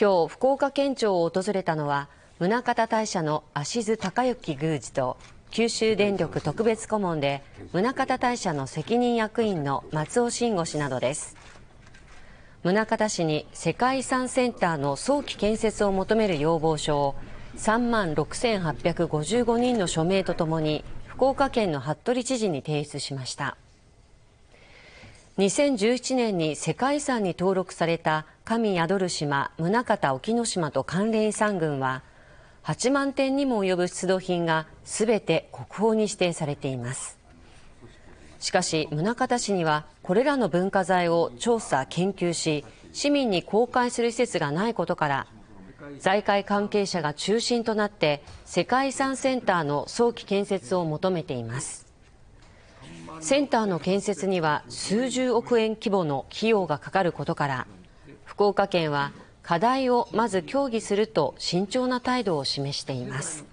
今日福岡県庁を訪れたのは宗像大社の足津高之宮司と九州電力特別顧問で宗像大社の責任役員の松尾慎吾氏などです宗像市に世界遺産センターの早期建設を求める要望書を3万6855人の署名とともに福岡県の服部知事に提出しました。2017年に世界遺産に登録された神宿る島宗像沖ノ島と関連遺産群は8万点にも及ぶ出土品がすべて国宝に指定されていますしかし宗像市にはこれらの文化財を調査研究し市民に公開する施設がないことから財界関係者が中心となって世界遺産センターの早期建設を求めていますセンターの建設には数十億円規模の費用がかかることから福岡県は課題をまず協議すると慎重な態度を示しています。